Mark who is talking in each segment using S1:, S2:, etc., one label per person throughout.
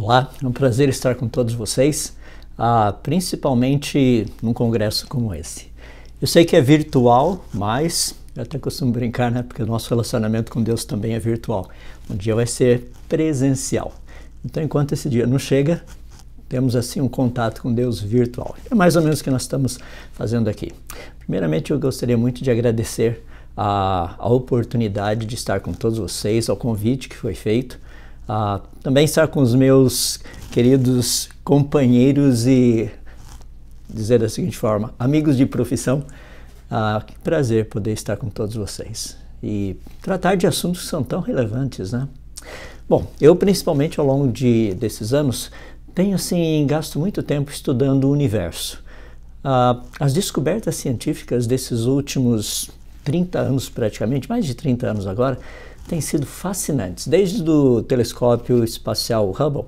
S1: Olá, é um prazer estar com todos vocês, ah, principalmente num congresso como esse. Eu sei que é virtual, mas eu até costumo brincar, né? Porque o nosso relacionamento com Deus também é virtual. Um dia vai ser presencial. Então, enquanto esse dia não chega, temos assim um contato com Deus virtual. É mais ou menos o que nós estamos fazendo aqui. Primeiramente, eu gostaria muito de agradecer a, a oportunidade de estar com todos vocês, ao convite que foi feito Uh, também estar com os meus queridos companheiros e dizer da seguinte forma, amigos de profissão, uh, que prazer poder estar com todos vocês e tratar de assuntos que são tão relevantes, né? Bom, eu principalmente ao longo de, desses anos tenho assim gasto muito tempo estudando o universo. Uh, as descobertas científicas desses últimos 30 anos praticamente, mais de 30 anos agora, têm sido fascinantes, desde o telescópio espacial Hubble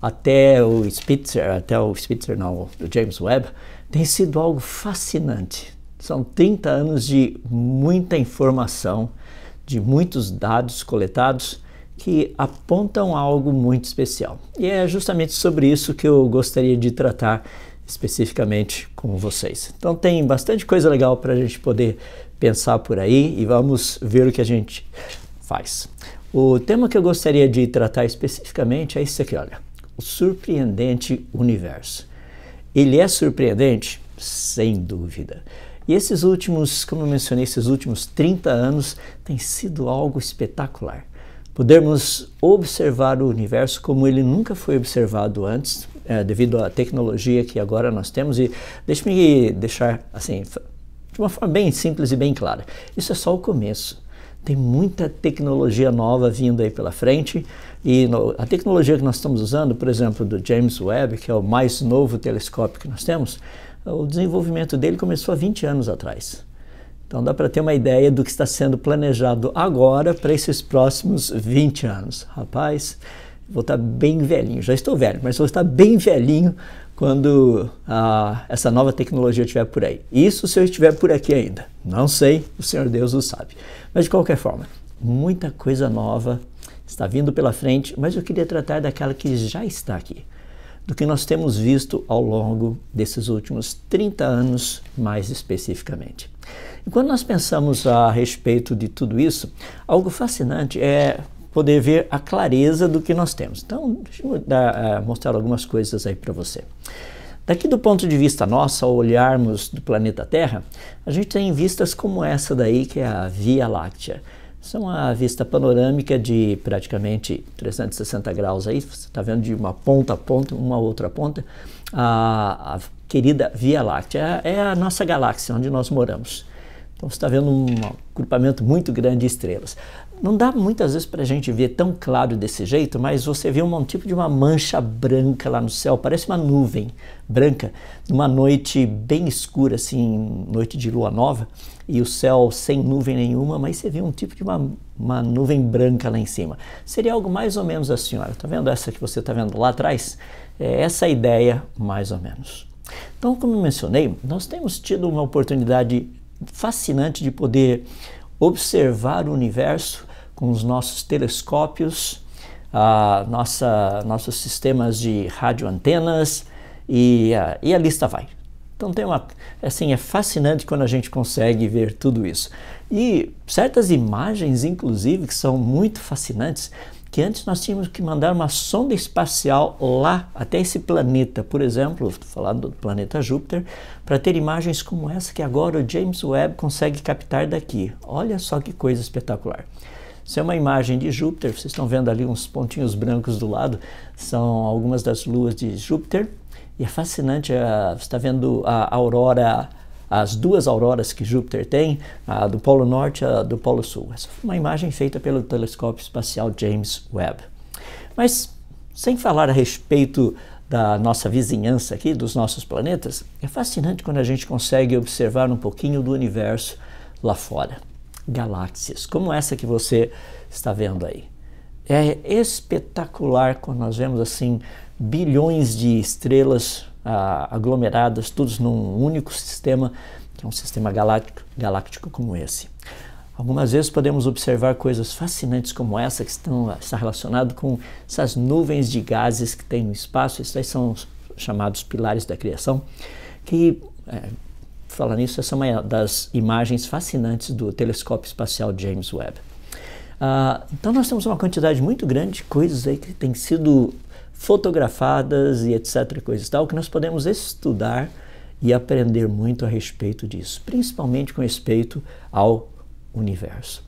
S1: até o Spitzer, até o Spitzer não, o James Webb, tem sido algo fascinante. São 30 anos de muita informação, de muitos dados coletados que apontam algo muito especial. E é justamente sobre isso que eu gostaria de tratar especificamente com vocês. Então tem bastante coisa legal para a gente poder pensar por aí e vamos ver o que a gente Faz. O tema que eu gostaria de tratar especificamente é esse aqui, olha. O surpreendente universo. Ele é surpreendente? Sem dúvida. E esses últimos, como eu mencionei, esses últimos 30 anos tem sido algo espetacular. Podermos observar o universo como ele nunca foi observado antes, é, devido à tecnologia que agora nós temos. E deixe-me deixar assim, de uma forma bem simples e bem clara: isso é só o começo. Tem muita tecnologia nova vindo aí pela frente e no, a tecnologia que nós estamos usando, por exemplo, do James Webb, que é o mais novo telescópio que nós temos, o desenvolvimento dele começou há 20 anos atrás. Então dá para ter uma ideia do que está sendo planejado agora para esses próximos 20 anos. Rapaz, vou estar tá bem velhinho, já estou velho, mas vou estar tá bem velhinho quando ah, essa nova tecnologia estiver por aí. Isso se eu estiver por aqui ainda. Não sei, o Senhor Deus o sabe. Mas de qualquer forma, muita coisa nova está vindo pela frente, mas eu queria tratar daquela que já está aqui, do que nós temos visto ao longo desses últimos 30 anos, mais especificamente. E quando nós pensamos a respeito de tudo isso, algo fascinante é poder ver a clareza do que nós temos. Então, deixa eu ah, mostrar algumas coisas aí para você. Daqui do ponto de vista nosso, ao olharmos do planeta Terra, a gente tem vistas como essa daí, que é a Via Láctea. São é a vista panorâmica de praticamente 360 graus aí, você está vendo de uma ponta a ponta, uma outra ponta, a, a querida Via Láctea. É, é a nossa galáxia, onde nós moramos. Então você está vendo um agrupamento muito grande de estrelas. Não dá muitas vezes para a gente ver tão claro desse jeito, mas você vê um tipo de uma mancha branca lá no céu, parece uma nuvem branca, numa noite bem escura, assim, noite de lua nova, e o céu sem nuvem nenhuma, mas você vê um tipo de uma, uma nuvem branca lá em cima. Seria algo mais ou menos assim, olha, tá vendo essa que você está vendo lá atrás? É essa ideia, mais ou menos. Então, como eu mencionei, nós temos tido uma oportunidade fascinante de poder observar o universo com os nossos telescópios, a nossa, nossos sistemas de radioantenas e, a, e a lista vai. Então tem uma, assim, é fascinante quando a gente consegue ver tudo isso. E certas imagens, inclusive, que são muito fascinantes, que antes nós tínhamos que mandar uma sonda espacial lá até esse planeta, por exemplo, falando do planeta Júpiter, para ter imagens como essa que agora o James Webb consegue captar daqui. Olha só que coisa espetacular. Isso é uma imagem de Júpiter, vocês estão vendo ali uns pontinhos brancos do lado, são algumas das luas de Júpiter. E é fascinante, eh, você está vendo a aurora, as duas auroras que Júpiter tem, a do Polo Norte e a do Polo Sul. Essa foi uma imagem feita pelo telescópio espacial James Webb. Mas, sem falar a respeito da nossa vizinhança aqui, dos nossos planetas, é fascinante quando a gente consegue observar um pouquinho do universo lá fora galáxias, como essa que você está vendo aí. É espetacular quando nós vemos assim bilhões de estrelas ah, aglomeradas, todos num único sistema, que é um sistema galáctico, galáctico como esse. Algumas vezes podemos observar coisas fascinantes como essa, que estão, está relacionado com essas nuvens de gases que tem no espaço, esses são chamados pilares da criação, que é, Falar nisso, essa é uma das imagens fascinantes do telescópio espacial James Webb. Uh, então, nós temos uma quantidade muito grande de coisas aí que têm sido fotografadas e etc. coisas tal, que nós podemos estudar e aprender muito a respeito disso, principalmente com respeito ao universo.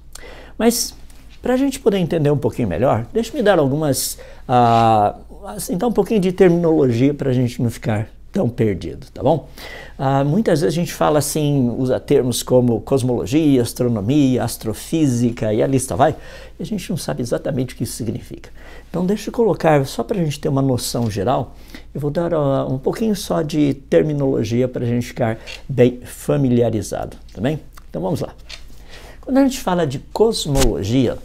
S1: Mas para a gente poder entender um pouquinho melhor, deixe-me dar algumas. Uh, assim, dar um pouquinho de terminologia para a gente não ficar tão perdido, tá bom? Ah, muitas vezes a gente fala assim, usa termos como cosmologia, astronomia, astrofísica e a lista vai, e a gente não sabe exatamente o que isso significa. Então deixa eu colocar, só para a gente ter uma noção geral, eu vou dar uh, um pouquinho só de terminologia para a gente ficar bem familiarizado, tá bem? Então vamos lá. Quando a gente fala de cosmologia,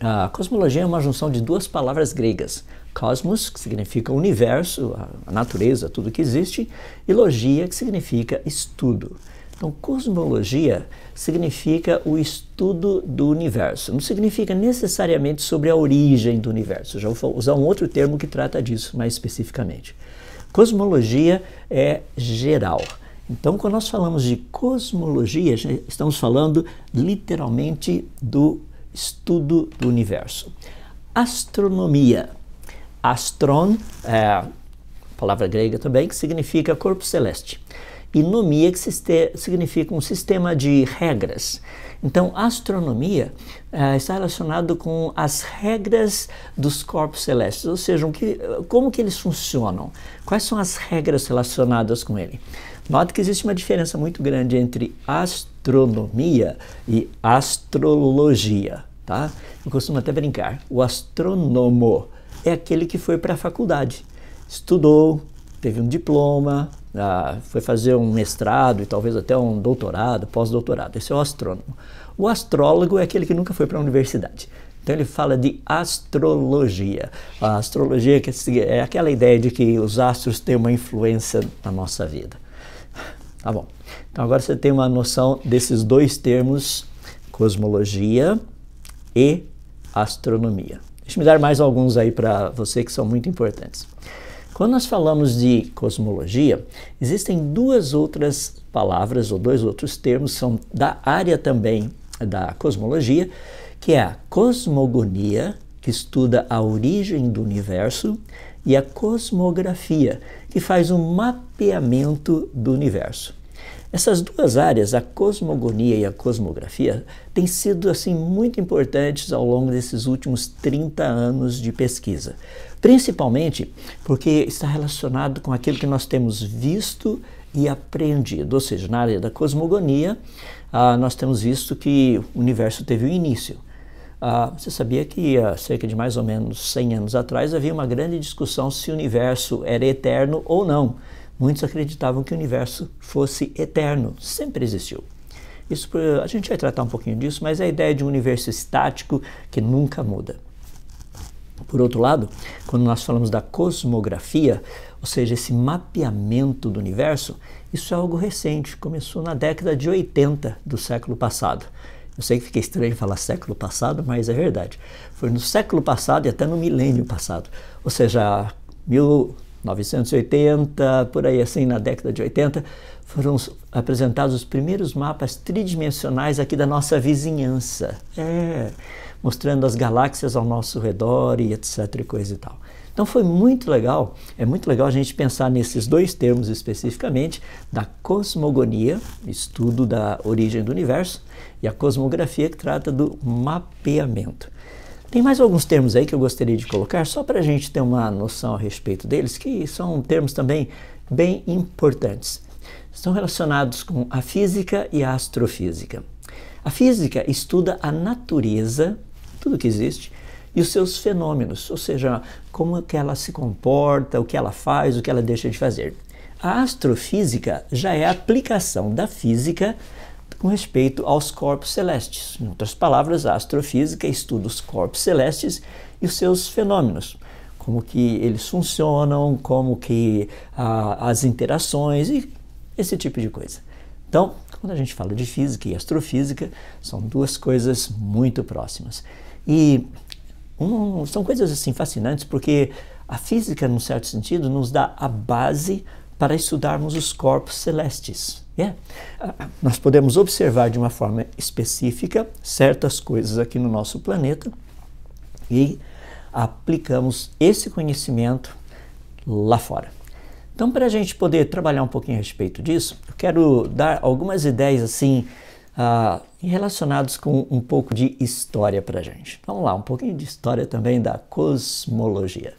S1: a ah, cosmologia é uma junção de duas palavras gregas cosmos, que significa universo, a natureza, tudo que existe, e logia, que significa estudo. Então, cosmologia significa o estudo do universo. Não significa necessariamente sobre a origem do universo. Já vou usar um outro termo que trata disso mais especificamente. Cosmologia é geral. Então, quando nós falamos de cosmologia, estamos falando literalmente do estudo do universo. Astronomia astron, é, palavra grega também, que significa corpo celeste. E nomia, que significa um sistema de regras. Então, astronomia é, está relacionado com as regras dos corpos celestes, ou seja, um que, como que eles funcionam, quais são as regras relacionadas com ele. Note que existe uma diferença muito grande entre astronomia e astrologia. Tá? Eu costumo até brincar. O astrônomo é aquele que foi para a faculdade, estudou, teve um diploma, ah, foi fazer um mestrado e talvez até um doutorado, pós-doutorado. Esse é o astrônomo. O astrólogo é aquele que nunca foi para a universidade. Então ele fala de astrologia. A astrologia é aquela ideia de que os astros têm uma influência na nossa vida. Tá bom. Então agora você tem uma noção desses dois termos, cosmologia e astronomia. Deixa eu dar mais alguns aí para você que são muito importantes. Quando nós falamos de cosmologia, existem duas outras palavras ou dois outros termos são da área também da cosmologia, que é a cosmogonia, que estuda a origem do universo, e a cosmografia, que faz um mapeamento do universo. Essas duas áreas, a cosmogonia e a cosmografia, têm sido assim muito importantes ao longo desses últimos 30 anos de pesquisa, principalmente porque está relacionado com aquilo que nós temos visto e aprendido, ou seja, na área da cosmogonia, ah, nós temos visto que o universo teve um início. Ah, você sabia que há cerca de mais ou menos 100 anos atrás havia uma grande discussão se o universo era eterno ou não. Muitos acreditavam que o universo fosse eterno, sempre existiu. Isso, a gente vai tratar um pouquinho disso, mas é a ideia de um universo estático que nunca muda. Por outro lado, quando nós falamos da cosmografia, ou seja, esse mapeamento do universo, isso é algo recente, começou na década de 80 do século passado. Eu sei que fica estranho falar século passado, mas é verdade. Foi no século passado e até no milênio passado, ou seja, mil, 1980, por aí assim, na década de 80, foram apresentados os primeiros mapas tridimensionais aqui da nossa vizinhança. É, mostrando as galáxias ao nosso redor e etc e coisa e tal. Então foi muito legal, é muito legal a gente pensar nesses dois termos especificamente, da cosmogonia, estudo da origem do universo, e a cosmografia que trata do mapeamento. Tem mais alguns termos aí que eu gostaria de colocar, só para a gente ter uma noção a respeito deles, que são termos também bem importantes. Estão relacionados com a física e a astrofísica. A física estuda a natureza, tudo que existe, e os seus fenômenos, ou seja, como que ela se comporta, o que ela faz, o que ela deixa de fazer. A astrofísica já é a aplicação da física com respeito aos corpos celestes. Em outras palavras, a astrofísica estuda os corpos celestes e os seus fenômenos, como que eles funcionam, como que ah, as interações e esse tipo de coisa. Então, quando a gente fala de física e astrofísica, são duas coisas muito próximas. E um, são coisas assim fascinantes porque a física, num certo sentido, nos dá a base para estudarmos os corpos celestes. É. Nós podemos observar de uma forma específica certas coisas aqui no nosso planeta e aplicamos esse conhecimento lá fora. Então, para a gente poder trabalhar um pouquinho a respeito disso, eu quero dar algumas ideias assim uh, relacionadas com um pouco de história para a gente. Vamos lá, um pouquinho de história também da cosmologia.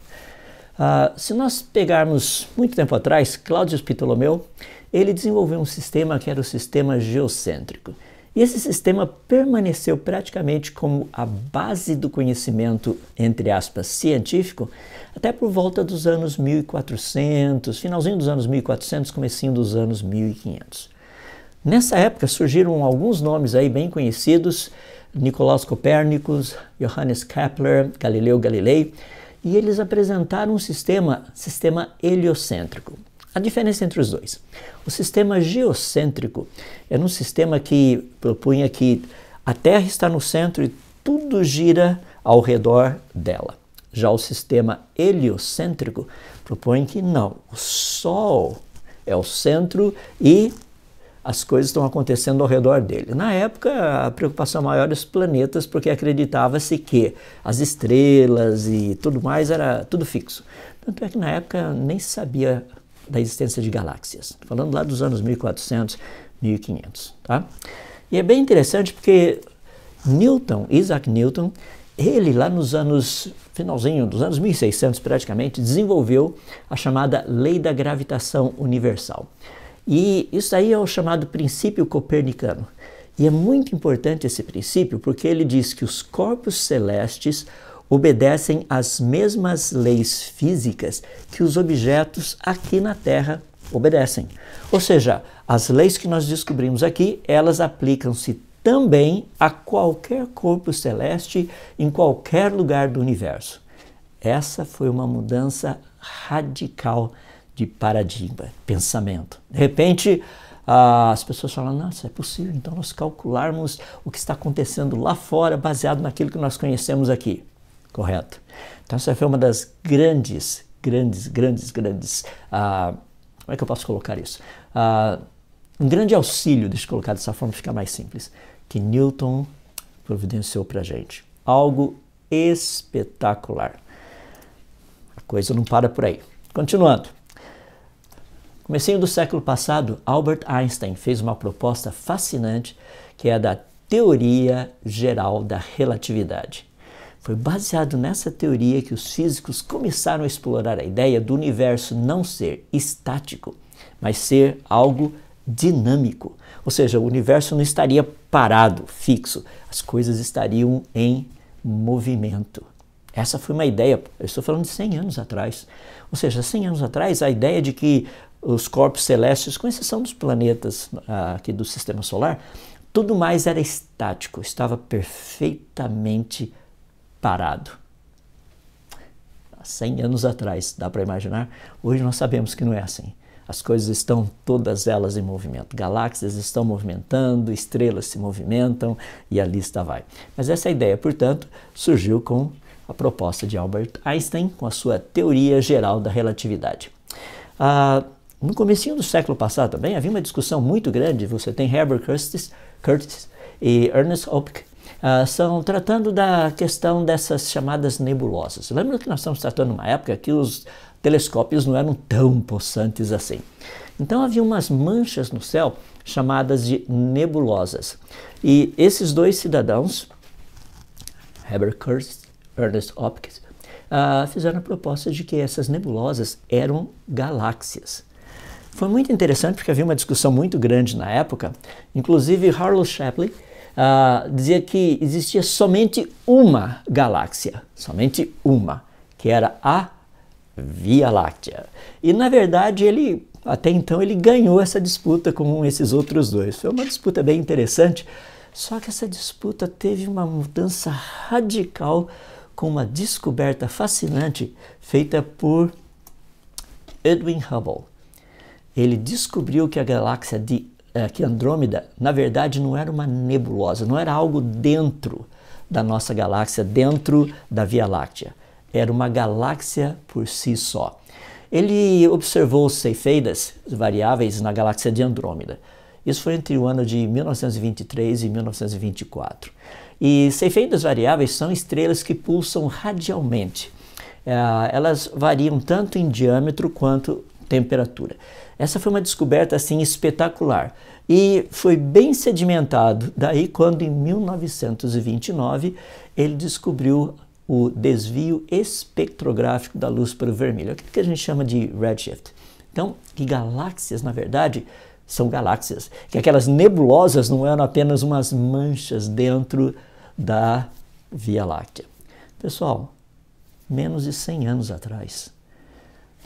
S1: Uh, se nós pegarmos muito tempo atrás, Cláudio Ptolomeu ele desenvolveu um sistema que era o sistema geocêntrico. E esse sistema permaneceu praticamente como a base do conhecimento, entre aspas, científico, até por volta dos anos 1400, finalzinho dos anos 1400, comecinho dos anos 1500. Nessa época surgiram alguns nomes aí bem conhecidos, Nicolaus Copérnico, Johannes Kepler, Galileu Galilei, e eles apresentaram um sistema, sistema heliocêntrico. A diferença entre os dois. O sistema geocêntrico era é um sistema que propunha que a Terra está no centro e tudo gira ao redor dela. Já o sistema heliocêntrico propõe que não, o Sol é o centro e as coisas estão acontecendo ao redor dele. Na época, a preocupação maior era os planetas, porque acreditava-se que as estrelas e tudo mais era tudo fixo. Tanto é que na época nem sabia da existência de galáxias. Falando lá dos anos 1400, 1500, tá? E é bem interessante porque Newton, Isaac Newton, ele lá nos anos finalzinho dos anos 1600 praticamente desenvolveu a chamada lei da gravitação universal. E isso aí é o chamado princípio copernicano. E é muito importante esse princípio porque ele diz que os corpos celestes obedecem às mesmas leis físicas que os objetos aqui na Terra obedecem. Ou seja, as leis que nós descobrimos aqui, elas aplicam-se também a qualquer corpo celeste em qualquer lugar do universo. Essa foi uma mudança radical de paradigma, pensamento. De repente, as pessoas falam: nossa, é possível então nós calcularmos o que está acontecendo lá fora baseado naquilo que nós conhecemos aqui. Correto? Então, essa foi uma das grandes, grandes, grandes, grandes. Ah, como é que eu posso colocar isso? Ah, um grande auxílio, deixa eu colocar dessa forma, ficar mais simples, que Newton providenciou para a gente. Algo espetacular. A coisa não para por aí. Continuando. Comecinho do século passado, Albert Einstein fez uma proposta fascinante que é a da teoria geral da relatividade. Foi baseado nessa teoria que os físicos começaram a explorar a ideia do universo não ser estático, mas ser algo dinâmico. Ou seja, o universo não estaria parado, fixo, as coisas estariam em movimento. Essa foi uma ideia, eu estou falando de 100 anos atrás. Ou seja, 100 anos atrás, a ideia de que os corpos celestes, com exceção dos planetas ah, aqui do sistema solar, tudo mais era estático, estava perfeitamente parado. Há 100 anos atrás, dá para imaginar? Hoje nós sabemos que não é assim. As coisas estão todas elas em movimento. Galáxias estão movimentando, estrelas se movimentam e a lista vai. Mas essa ideia, portanto, surgiu com a proposta de Albert Einstein, com a sua teoria geral da relatividade. Ah, no começo do século passado também havia uma discussão muito grande. Você tem Herbert Curtis, Curtis e Ernest Hopkins ah, são tratando da questão dessas chamadas nebulosas. Lembra que nós estamos tratando uma época que os telescópios não eram tão possantes assim. Então havia umas manchas no céu chamadas de nebulosas. E esses dois cidadãos, Herbert Kurtz e Ernest Hopkins, uh, fizeram a proposta de que essas nebulosas eram galáxias. Foi muito interessante porque havia uma discussão muito grande na época, inclusive Harlow Shapley ah, dizia que existia somente uma galáxia, somente uma, que era a Via Láctea. E na verdade ele até então ele ganhou essa disputa com esses outros dois. Foi uma disputa bem interessante, só que essa disputa teve uma mudança radical com uma descoberta fascinante feita por Edwin Hubble. Ele descobriu que a galáxia de é, que Andrômeda, na verdade, não era uma nebulosa, não era algo dentro da nossa galáxia, dentro da Via Láctea. Era uma galáxia por si só. Ele observou Ceifeidas variáveis na galáxia de Andrômeda. Isso foi entre o ano de 1923 e 1924. E Ceifeidas variáveis são estrelas que pulsam radialmente. É, elas variam tanto em diâmetro quanto temperatura. Essa foi uma descoberta assim espetacular e foi bem sedimentado. Daí quando em 1929 ele descobriu o desvio espectrográfico da luz para o vermelho, aquilo que a gente chama de redshift. Então, que galáxias, na verdade, são galáxias, que aquelas nebulosas não eram apenas umas manchas dentro da Via Láctea. Pessoal, menos de 100 anos atrás,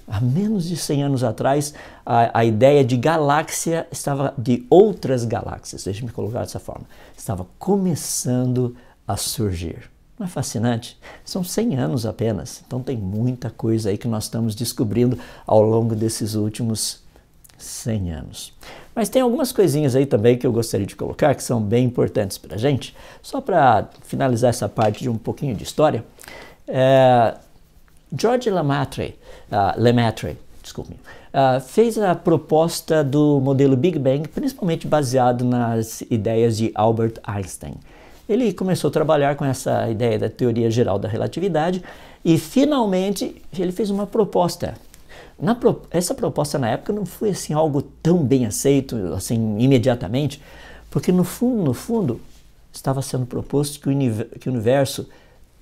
S1: há menos de 100 anos atrás, a, a ideia de galáxia estava, de outras galáxias, deixe-me colocar dessa forma, estava começando a surgir. Não é fascinante? São 100 anos apenas, então tem muita coisa aí que nós estamos descobrindo ao longo desses últimos 100 anos. Mas tem algumas coisinhas aí também que eu gostaria de colocar que são bem importantes para a gente. Só para finalizar essa parte de um pouquinho de história, é, George Lemaitre, uh, Lemaitre desculpe, uh, fez a proposta do modelo Big Bang, principalmente baseado nas ideias de Albert Einstein. Ele começou a trabalhar com essa ideia da teoria geral da relatividade e finalmente ele fez uma proposta. Pro... essa proposta na época não foi assim algo tão bem aceito assim imediatamente, porque no fundo, no fundo, estava sendo proposto que o, universo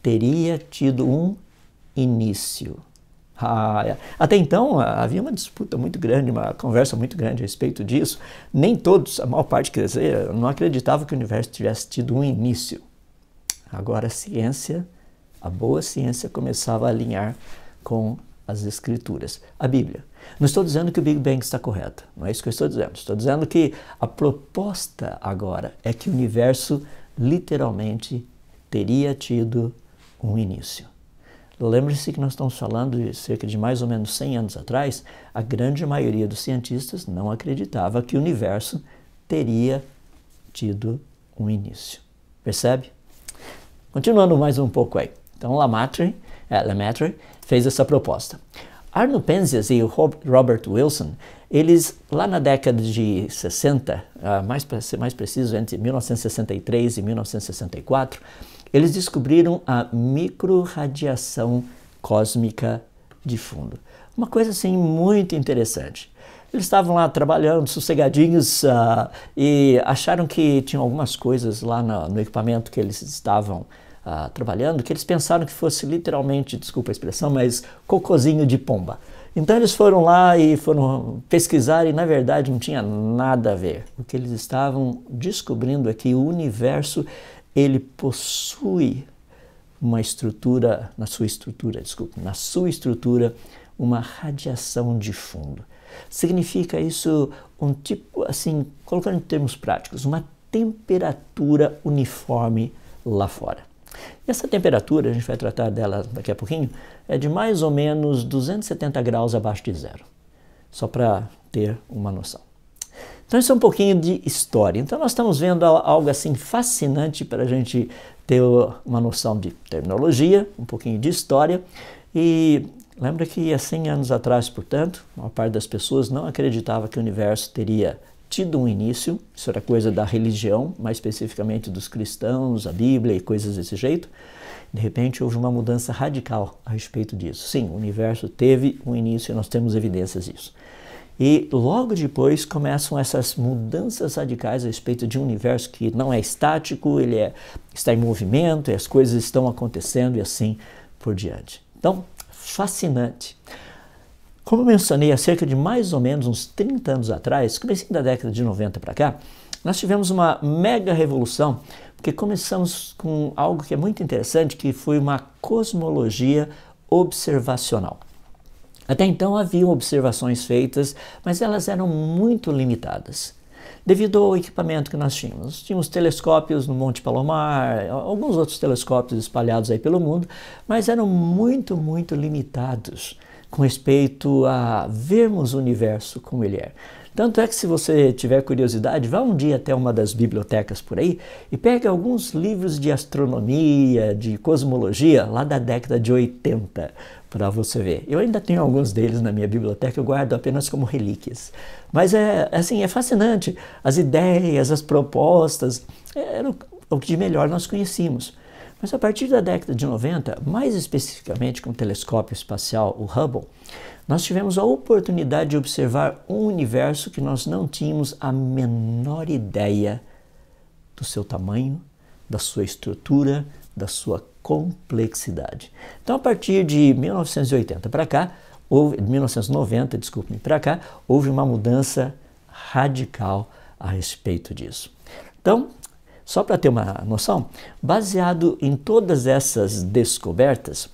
S1: teria tido um início. Ah, até então havia uma disputa muito grande, uma conversa muito grande a respeito disso. Nem todos, a maior parte, quer dizer, não acreditava que o universo tivesse tido um início. Agora a ciência, a boa ciência, começava a alinhar com as escrituras, a Bíblia. Não estou dizendo que o Big Bang está correto, não é isso que eu estou dizendo. Estou dizendo que a proposta agora é que o universo literalmente teria tido um início. Lembre-se que nós estamos falando de cerca de mais ou menos 100 anos atrás, a grande maioria dos cientistas não acreditava que o universo teria tido um início. Percebe? Continuando mais um pouco aí. Então, Lemaitre, é, Lemaitre fez essa proposta. Arno Penzias e Robert Wilson, eles lá na década de 60, ah, mais para ser mais preciso, entre 1963 e 1964, eles descobriram a microradiação cósmica de fundo. Uma coisa assim muito interessante. Eles estavam lá trabalhando, sossegadinhos, uh, e acharam que tinham algumas coisas lá no, no equipamento que eles estavam uh, trabalhando, que eles pensaram que fosse literalmente, desculpa a expressão, mas cocozinho de pomba. Então eles foram lá e foram pesquisar e na verdade não tinha nada a ver. O que eles estavam descobrindo é que o universo ele possui uma estrutura, na sua estrutura, desculpe, na sua estrutura, uma radiação de fundo. Significa isso um tipo, assim, colocando em termos práticos, uma temperatura uniforme lá fora. E essa temperatura, a gente vai tratar dela daqui a pouquinho, é de mais ou menos 270 graus abaixo de zero, só para ter uma noção. Então, isso é um pouquinho de história. Então, nós estamos vendo algo assim fascinante para a gente ter uma noção de terminologia, um pouquinho de história. E lembra que há 100 anos atrás, portanto, a maior parte das pessoas não acreditava que o universo teria tido um início, isso era coisa da religião, mais especificamente dos cristãos, a Bíblia e coisas desse jeito. De repente houve uma mudança radical a respeito disso. Sim, o universo teve um início e nós temos evidências disso. E logo depois começam essas mudanças radicais a respeito de um universo que não é estático, ele é, está em movimento e as coisas estão acontecendo e assim por diante. Então, fascinante. Como eu mencionei, há cerca de mais ou menos uns 30 anos atrás, comecinho da década de 90 para cá, nós tivemos uma mega revolução, porque começamos com algo que é muito interessante, que foi uma cosmologia observacional. Até então haviam observações feitas, mas elas eram muito limitadas. Devido ao equipamento que nós tínhamos, tínhamos telescópios no Monte Palomar, alguns outros telescópios espalhados aí pelo mundo, mas eram muito, muito limitados com respeito a vermos o universo como ele é. Tanto é que se você tiver curiosidade, vá um dia até uma das bibliotecas por aí e pegue alguns livros de astronomia, de cosmologia, lá da década de 80 para você ver. Eu ainda tenho alguns deles na minha biblioteca, eu guardo apenas como relíquias. Mas é assim, é fascinante as ideias, as propostas, era o, que de melhor nós conhecíamos. Mas a partir da década de 90, mais especificamente com o telescópio espacial, o Hubble, nós tivemos a oportunidade de observar um universo que nós não tínhamos a menor ideia do seu tamanho, da sua estrutura, da sua complexidade. Então, a partir de 1980 para cá, houve, 1990, desculpe-me, para cá, houve uma mudança radical a respeito disso. Então, só para ter uma noção, baseado em todas essas descobertas,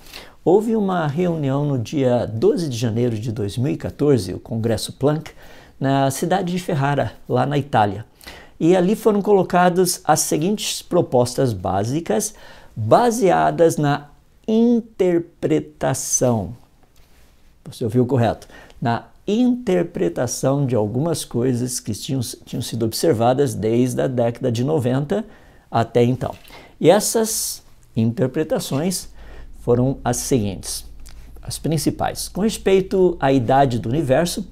S1: houve uma reunião no dia 12 de janeiro de 2014, o Congresso Planck, na cidade de Ferrara, lá na Itália. E ali foram colocadas as seguintes propostas básicas baseadas na interpretação. Você ouviu correto? Na interpretação de algumas coisas que tinham, tinham sido observadas desde a década de 90 até então. E essas interpretações foram as seguintes, as principais. Com respeito à idade do universo,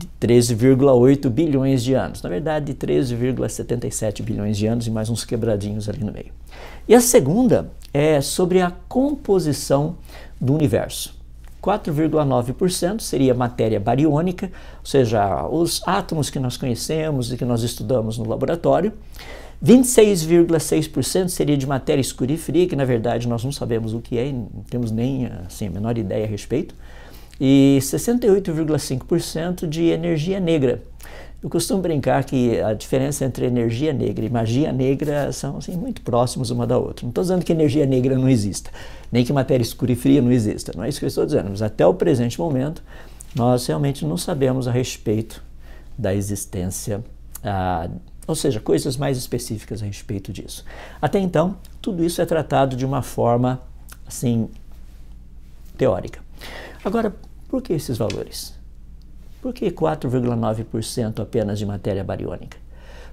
S1: de 13,8 bilhões de anos. Na verdade, de 13,77 bilhões de anos e mais uns quebradinhos ali no meio. E a segunda é sobre a composição do universo. 4,9% seria matéria bariônica, ou seja, os átomos que nós conhecemos e que nós estudamos no laboratório. 26,6% seria de matéria escura e fria, que na verdade nós não sabemos o que é, não temos nem assim, a menor ideia a respeito e 68,5% de energia negra. Eu costumo brincar que a diferença entre energia negra e magia negra são assim, muito próximos uma da outra. Não estou dizendo que energia negra não exista, nem que matéria escura e fria não exista. Não é isso que eu estou dizendo. Mas até o presente momento, nós realmente não sabemos a respeito da existência, ah, ou seja, coisas mais específicas a respeito disso. Até então, tudo isso é tratado de uma forma assim teórica. Agora, por que esses valores? Por que 4,9% apenas de matéria bariônica?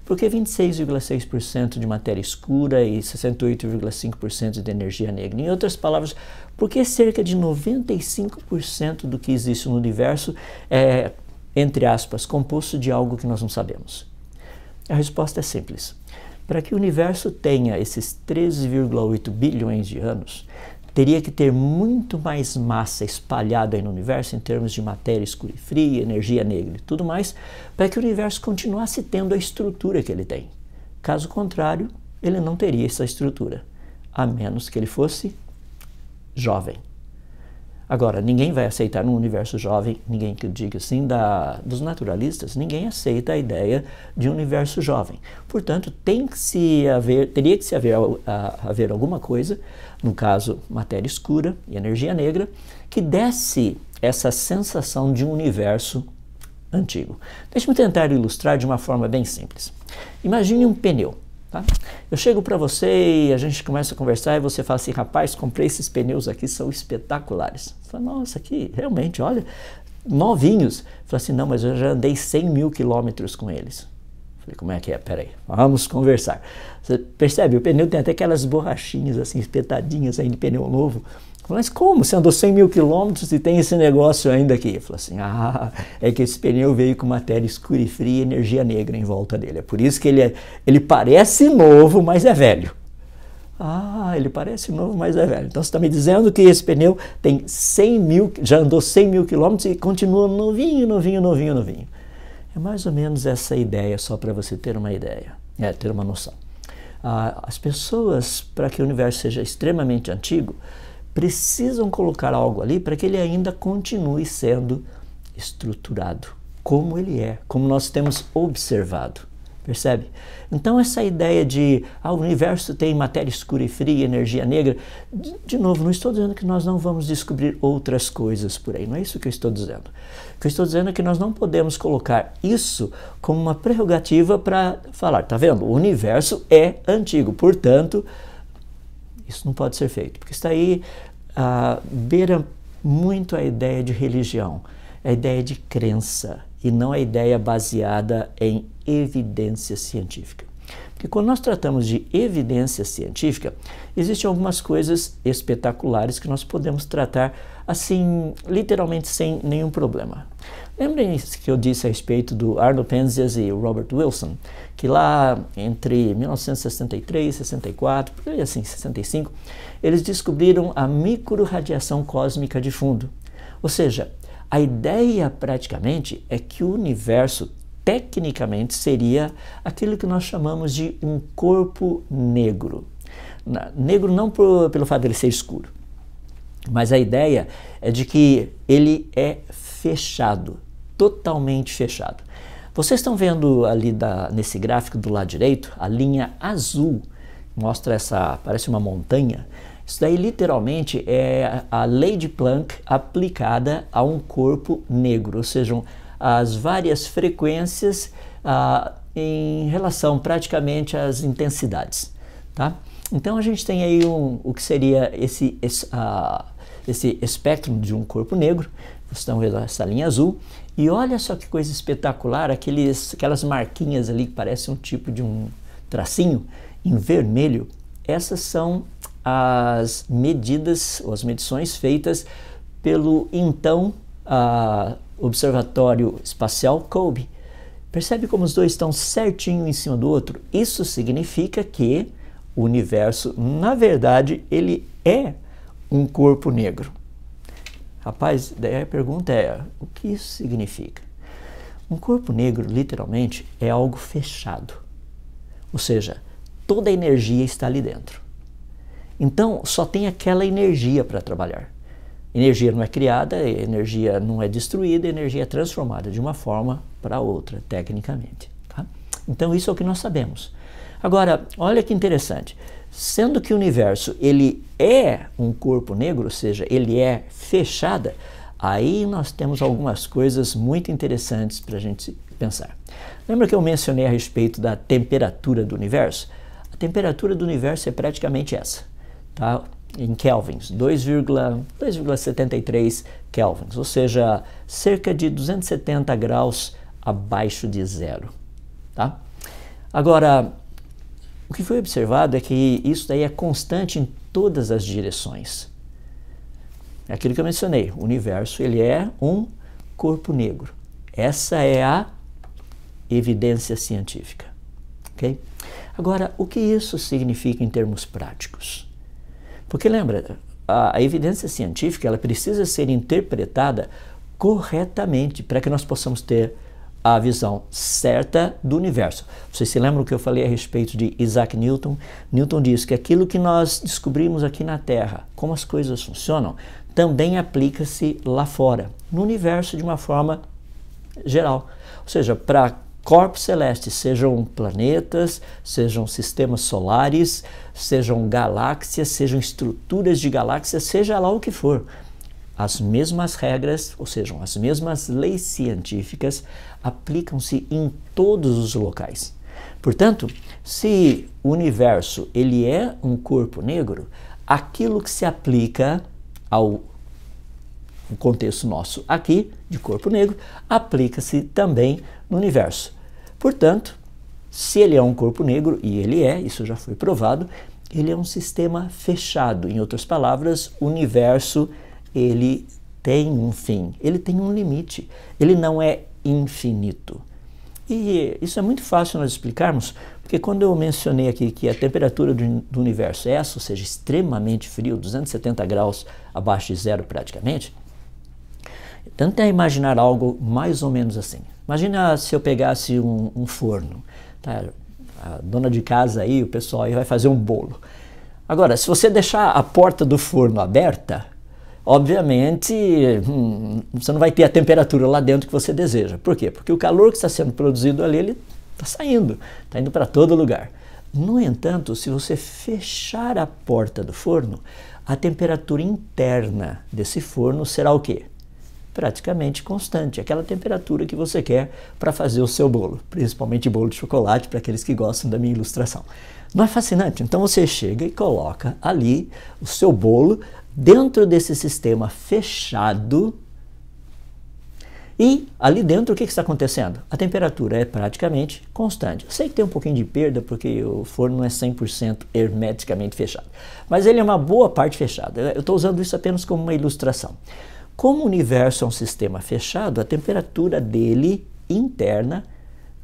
S1: Por que 26,6% de matéria escura e 68,5% de energia negra? Em outras palavras, por que cerca de 95% do que existe no universo é, entre aspas, composto de algo que nós não sabemos? A resposta é simples. Para que o universo tenha esses 13,8 bilhões de anos, teria que ter muito mais massa espalhada no universo em termos de matéria escura e fria, energia negra e tudo mais, para que o universo continuasse tendo a estrutura que ele tem. Caso contrário, ele não teria essa estrutura, a menos que ele fosse jovem. Agora, ninguém vai aceitar no universo jovem, ninguém que eu diga assim, da, dos naturalistas, ninguém aceita a ideia de universo jovem. Portanto, tem que se haver, teria que se haver, a, haver alguma coisa, no caso, matéria escura e energia negra, que desse essa sensação de um universo antigo. Deixe-me tentar ilustrar de uma forma bem simples. Imagine um pneu. Tá? Eu chego para você e a gente começa a conversar e você fala assim, rapaz, comprei esses pneus aqui, são espetaculares. fala, nossa, que realmente, olha, novinhos. Fala assim, não, mas eu já andei 100 mil quilômetros com eles. Falei, como é que é? Peraí, vamos conversar. Você percebe, o pneu tem até aquelas borrachinhas assim, espetadinhas aí assim, de pneu novo. Mas como? Você andou 100 mil quilômetros e tem esse negócio ainda aqui? Ele falou assim, ah, é que esse pneu veio com matéria escura e fria e energia negra em volta dele. É por isso que ele, é, ele parece novo, mas é velho. Ah, ele parece novo, mas é velho. Então você está me dizendo que esse pneu tem 100 mil, já andou 100 mil quilômetros e continua novinho, novinho, novinho, novinho. É mais ou menos essa ideia, só para você ter uma ideia, é, ter uma noção. Ah, as pessoas, para que o universo seja extremamente antigo, precisam colocar algo ali para que ele ainda continue sendo estruturado, como ele é, como nós temos observado. Percebe? Então, essa ideia de ah, o universo tem matéria escura e fria, energia negra, de, de novo, não estou dizendo que nós não vamos descobrir outras coisas por aí, não é isso que eu estou dizendo. O que eu estou dizendo é que nós não podemos colocar isso como uma prerrogativa para falar, tá vendo? O universo é antigo, portanto, isso não pode ser feito, porque está aí ah, beira muito a ideia de religião, a ideia de crença e não a ideia baseada em evidência científica. Porque quando nós tratamos de evidência científica, existem algumas coisas espetaculares que nós podemos tratar assim, literalmente sem nenhum problema. Lembrem-se que eu disse a respeito do Arno Penzias e Robert Wilson, que lá entre 1963 64, por assim, 65, eles descobriram a microradiação cósmica de fundo. Ou seja, a ideia praticamente é que o universo tecnicamente seria aquilo que nós chamamos de um corpo negro. Negro não por, pelo fato de ele ser escuro, mas a ideia é de que ele é fechado, totalmente fechado. Vocês estão vendo ali da, nesse gráfico do lado direito a linha azul mostra essa, parece uma montanha. Isso daí literalmente é a lei de Planck aplicada a um corpo negro, ou seja, as várias frequências ah, em relação praticamente às intensidades, tá? Então a gente tem aí um, o que seria esse, esse, ah, esse espectro de um corpo negro, vocês estão vendo essa linha azul, e olha só que coisa espetacular, aqueles, aquelas marquinhas ali que parecem um tipo de um tracinho, em vermelho, essas são as medidas ou as medições feitas pelo então uh, Observatório Espacial COBE. Percebe como os dois estão certinho em cima do outro? Isso significa que o universo, na verdade, ele é um corpo negro. Rapaz, daí a pergunta é: o que isso significa? Um corpo negro, literalmente, é algo fechado. Ou seja, toda a energia está ali dentro. Então, só tem aquela energia para trabalhar. Energia não é criada, energia não é destruída, energia é transformada de uma forma para outra, tecnicamente. Tá? Então, isso é o que nós sabemos. Agora, olha que interessante. Sendo que o universo ele é um corpo negro, ou seja, ele é fechada, aí nós temos algumas coisas muito interessantes para a gente pensar. Lembra que eu mencionei a respeito da temperatura do universo? A temperatura do universo é praticamente essa, tá? em kelvins, 2,73 kelvins, ou seja, cerca de 270 graus abaixo de zero. Tá? Agora, o que foi observado é que isso daí é constante em todas as direções. É aquilo que eu mencionei, o universo ele é um corpo negro. Essa é a evidência científica ok? Agora, o que isso significa em termos práticos? Porque lembra, a, a evidência científica ela precisa ser interpretada corretamente para que nós possamos ter a visão certa do universo. Vocês se lembram que eu falei a respeito de Isaac Newton? Newton disse que aquilo que nós descobrimos aqui na Terra, como as coisas funcionam, também aplica-se lá fora, no universo de uma forma geral. Ou seja, para corpos celestes, sejam planetas, sejam sistemas solares, sejam galáxias, sejam estruturas de galáxias, seja lá o que for. As mesmas regras, ou seja, as mesmas leis científicas aplicam-se em todos os locais. Portanto, se o universo ele é um corpo negro, aquilo que se aplica ao contexto nosso aqui de corpo negro aplica-se também no universo. Portanto, se ele é um corpo negro, e ele é, isso já foi provado, ele é um sistema fechado. Em outras palavras, o universo ele tem um fim, ele tem um limite, ele não é infinito. E isso é muito fácil nós explicarmos, porque quando eu mencionei aqui que a temperatura do, universo é essa, ou seja, extremamente frio, 270 graus abaixo de zero praticamente, tenta é imaginar algo mais ou menos assim. Imagina se eu pegasse um, um forno, tá? a dona de casa aí, o pessoal aí vai fazer um bolo. Agora, se você deixar a porta do forno aberta, obviamente hum, você não vai ter a temperatura lá dentro que você deseja. Por quê? Porque o calor que está sendo produzido ali, ele está saindo, está indo para todo lugar. No entanto, se você fechar a porta do forno, a temperatura interna desse forno será o quê? praticamente constante, aquela temperatura que você quer para fazer o seu bolo, principalmente bolo de chocolate, para aqueles que gostam da minha ilustração. Não é fascinante? Então você chega e coloca ali o seu bolo dentro desse sistema fechado. E ali dentro o que está acontecendo? A temperatura é praticamente constante. Eu sei que tem um pouquinho de perda porque o forno é 100% hermeticamente fechado, mas ele é uma boa parte fechada. Eu estou usando isso apenas como uma ilustração. Como o universo é um sistema fechado, a temperatura dele interna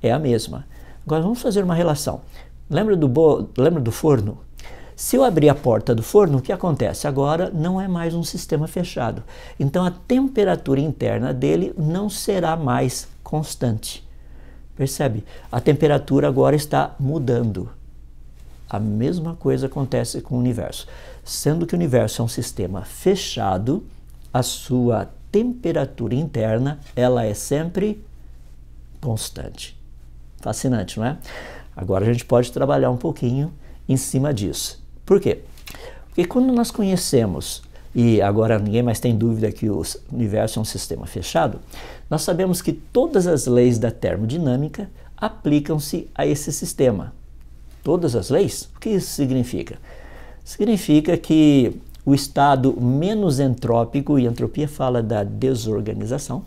S1: é a mesma. Agora vamos fazer uma relação. Lembra do, bo... Lembra do forno? Se eu abrir a porta do forno, o que acontece? Agora não é mais um sistema fechado. Então a temperatura interna dele não será mais constante. Percebe? A temperatura agora está mudando. A mesma coisa acontece com o universo. Sendo que o universo é um sistema fechado, a sua temperatura interna ela é sempre constante. Fascinante, não é? Agora a gente pode trabalhar um pouquinho em cima disso. Por quê? Porque quando nós conhecemos, e agora ninguém mais tem dúvida que o universo é um sistema fechado, nós sabemos que todas as leis da termodinâmica aplicam-se a esse sistema. Todas as leis? O que isso significa? Significa que o estado menos entrópico, e entropia fala da desorganização,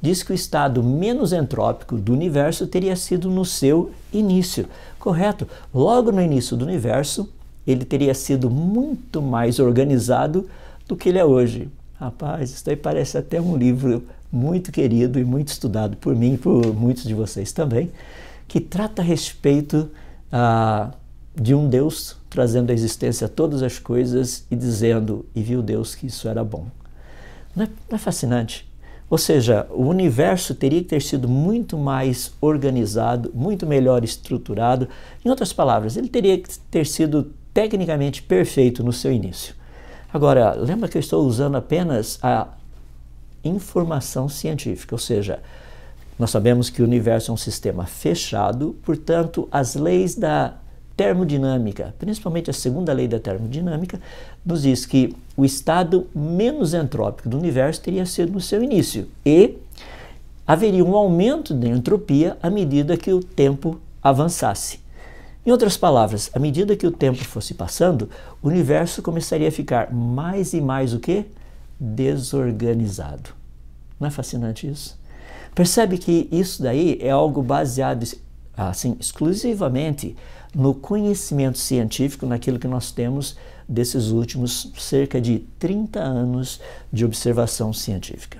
S1: diz que o estado menos entrópico do universo teria sido no seu início. Correto? Logo no início do universo, ele teria sido muito mais organizado do que ele é hoje. Rapaz, isso aí parece até um livro muito querido e muito estudado por mim e por muitos de vocês também, que trata a respeito ah, de um Deus trazendo à existência todas as coisas e dizendo, e viu Deus que isso era bom. Não é, não é fascinante? Ou seja, o universo teria que ter sido muito mais organizado, muito melhor estruturado. Em outras palavras, ele teria que ter sido tecnicamente perfeito no seu início. Agora, lembra que eu estou usando apenas a informação científica, ou seja, nós sabemos que o universo é um sistema fechado, portanto, as leis da termodinâmica, principalmente a segunda lei da termodinâmica, nos diz que o estado menos entrópico do universo teria sido no seu início e haveria um aumento de entropia à medida que o tempo avançasse. Em outras palavras, à medida que o tempo fosse passando, o universo começaria a ficar mais e mais o que? Desorganizado. Não é fascinante isso? Percebe que isso daí é algo baseado assim, exclusivamente no conhecimento científico, naquilo que nós temos desses últimos cerca de 30 anos de observação científica.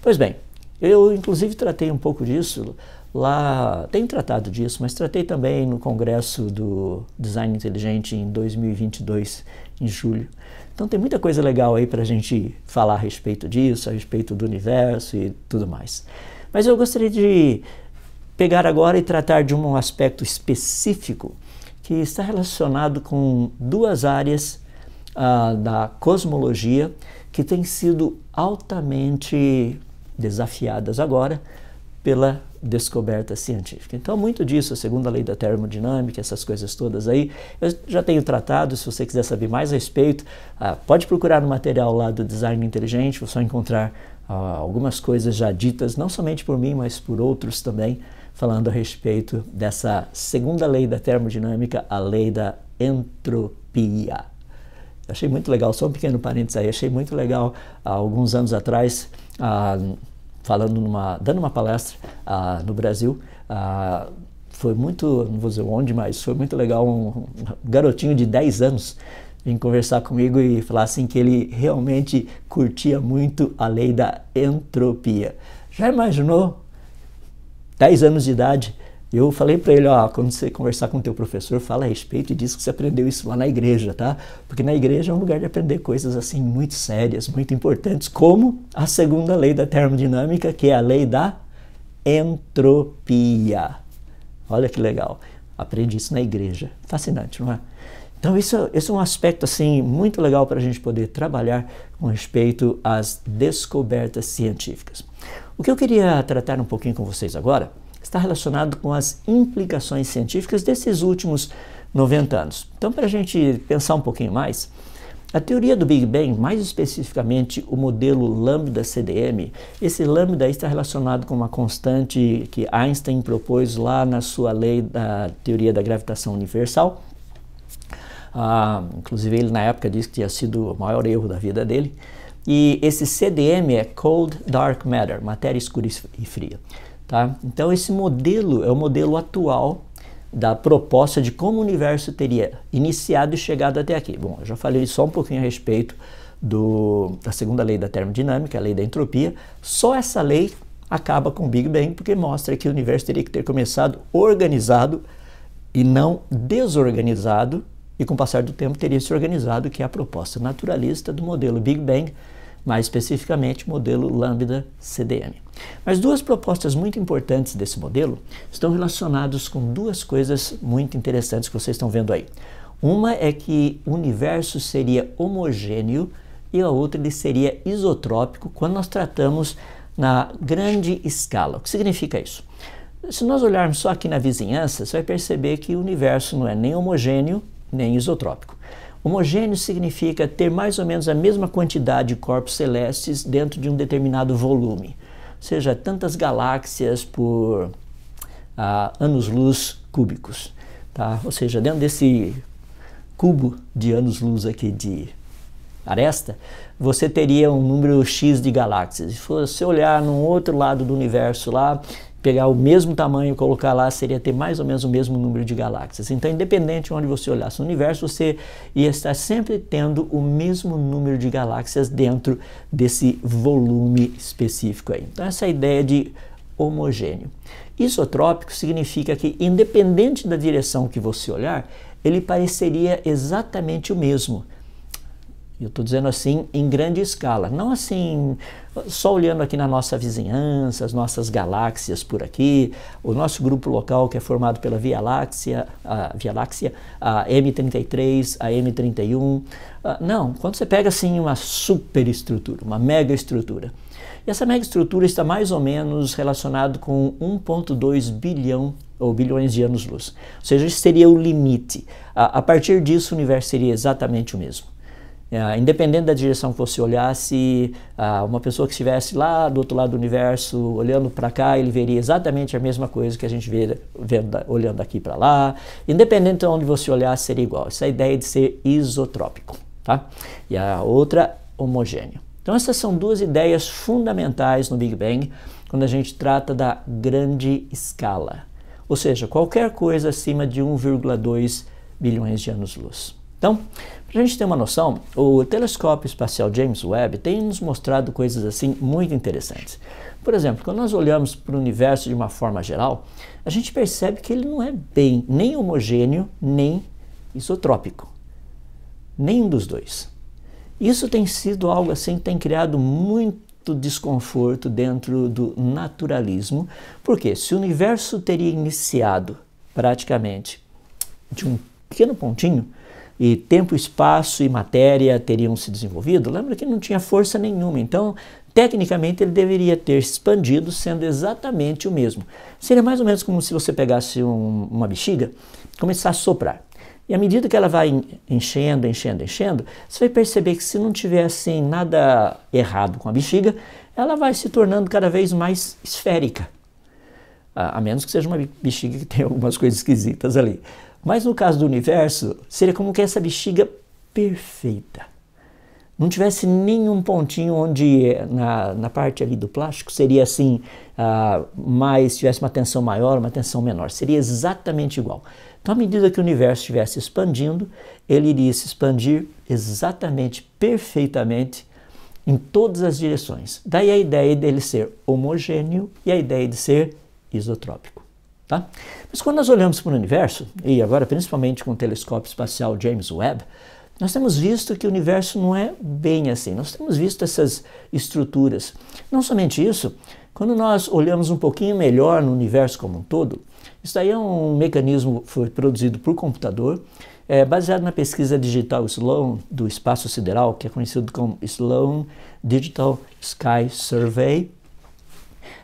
S1: Pois bem, eu inclusive tratei um pouco disso lá, tenho tratado disso, mas tratei também no congresso do Design Inteligente em 2022, em julho. Então tem muita coisa legal aí para a gente falar a respeito disso, a respeito do universo e tudo mais. Mas eu gostaria de pegar agora e tratar de um aspecto específico que está relacionado com duas áreas ah, da cosmologia que têm sido altamente desafiadas agora pela descoberta científica. Então, muito disso, segundo a lei da termodinâmica, essas coisas todas aí, eu já tenho tratado. Se você quiser saber mais a respeito, ah, pode procurar no material lá do Design Inteligente, vou só encontrar ah, algumas coisas já ditas, não somente por mim, mas por outros também, falando a respeito dessa segunda lei da termodinâmica, a lei da entropia. achei muito legal, só um pequeno parênteses aí, achei muito legal há alguns anos atrás, ah, falando numa, dando uma palestra ah, no Brasil, ah, foi muito, não vou dizer onde, mas foi muito legal um, um garotinho de 10 anos vir conversar comigo e falar assim que ele realmente curtia muito a lei da entropia. Já imaginou 10 anos de idade, eu falei para ele, ó, quando você conversar com o teu professor, fala a respeito e diz que você aprendeu isso lá na igreja, tá? Porque na igreja é um lugar de aprender coisas assim muito sérias, muito importantes, como a segunda lei da termodinâmica, que é a lei da entropia. Olha que legal. Aprendi isso na igreja. Fascinante, não é? Então, isso, esse é um aspecto assim muito legal para a gente poder trabalhar com respeito às descobertas científicas. O que eu queria tratar um pouquinho com vocês agora está relacionado com as implicações científicas desses últimos 90 anos. Então, para a gente pensar um pouquinho mais, a teoria do Big Bang, mais especificamente o modelo lambda CDM, esse lambda está relacionado com uma constante que Einstein propôs lá na sua lei da teoria da gravitação universal. Ah, inclusive ele na época disse que tinha sido o maior erro da vida dele. E esse CDM é Cold Dark Matter, matéria escura e fria. Tá? Então esse modelo é o modelo atual da proposta de como o universo teria iniciado e chegado até aqui. Bom, eu já falei só um pouquinho a respeito do, da segunda lei da termodinâmica, a lei da entropia. Só essa lei acaba com o Big Bang, porque mostra que o universo teria que ter começado organizado e não desorganizado, e com o passar do tempo teria se organizado, que é a proposta naturalista do modelo Big Bang, mais especificamente modelo Lambda CDM. Mas duas propostas muito importantes desse modelo estão relacionadas com duas coisas muito interessantes que vocês estão vendo aí. Uma é que o universo seria homogêneo e a outra ele seria isotrópico quando nós tratamos na grande escala. O que significa isso? Se nós olharmos só aqui na vizinhança, você vai perceber que o universo não é nem homogêneo nem isotrópico. Homogêneo significa ter mais ou menos a mesma quantidade de corpos celestes dentro de um determinado volume, ou seja, tantas galáxias por ah, anos-luz cúbicos. Tá? Ou seja, dentro desse cubo de anos-luz aqui de aresta, você teria um número X de galáxias. Se você olhar no outro lado do universo lá, pegar o mesmo tamanho e colocar lá, seria ter mais ou menos o mesmo número de galáxias. Então, independente de onde você olhasse no universo, você ia estar sempre tendo o mesmo número de galáxias dentro desse volume específico aí. Então, essa é ideia de homogêneo. Isotrópico significa que, independente da direção que você olhar, ele pareceria exatamente o mesmo. Eu estou dizendo assim em grande escala, não assim só olhando aqui na nossa vizinhança, as nossas galáxias por aqui, o nosso grupo local que é formado pela Via Láctea, a Via Láctea, a M33, a M31. Ah, não, quando você pega assim uma superestrutura, uma megaestrutura. E essa megaestrutura está mais ou menos relacionado com 1.2 bilhão ou bilhões de anos-luz. Ou seja, esse seria o limite. a partir disso, o universo seria exatamente o mesmo. É, independente da direção que você olhasse, ah, uma pessoa que estivesse lá do outro lado do universo, olhando para cá, ele veria exatamente a mesma coisa que a gente vê vendo, olhando aqui para lá. Independente de onde você olhasse, seria igual. Essa é a ideia de ser isotrópico. Tá? E a outra, homogêneo. Então, essas são duas ideias fundamentais no Big Bang quando a gente trata da grande escala. Ou seja, qualquer coisa acima de 1,2 bilhões de anos-luz. Então, para a gente ter uma noção, o telescópio espacial James Webb tem nos mostrado coisas assim muito interessantes. Por exemplo, quando nós olhamos para o universo de uma forma geral, a gente percebe que ele não é bem nem homogêneo nem isotrópico. Nenhum dos dois. Isso tem sido algo assim que tem criado muito desconforto dentro do naturalismo, porque se o universo teria iniciado praticamente de um pequeno pontinho, e tempo, espaço e matéria teriam se desenvolvido, lembra que não tinha força nenhuma. Então, tecnicamente, ele deveria ter se expandido sendo exatamente o mesmo. Seria mais ou menos como se você pegasse um, uma bexiga e começasse a soprar. E à medida que ela vai enchendo, enchendo, enchendo, você vai perceber que se não tiver assim nada errado com a bexiga, ela vai se tornando cada vez mais esférica. A menos que seja uma bexiga que tenha algumas coisas esquisitas ali. Mas no caso do universo, seria como que essa bexiga perfeita. Não tivesse nenhum pontinho onde, eh, na, na parte ali do plástico, seria assim, uh, mais, tivesse uma tensão maior, uma tensão menor. Seria exatamente igual. Então, à medida que o universo estivesse expandindo, ele iria se expandir exatamente, perfeitamente, em todas as direções. Daí a ideia dele ser homogêneo e a ideia de ser isotrópico. Tá? Mas quando nós olhamos para o universo, e agora principalmente com o telescópio espacial James Webb, nós temos visto que o universo não é bem assim, nós temos visto essas estruturas. Não somente isso, quando nós olhamos um pouquinho melhor no universo como um todo, isso daí é um mecanismo foi produzido por computador, é, baseado na pesquisa digital Sloan do espaço sideral, que é conhecido como Sloan Digital Sky Survey,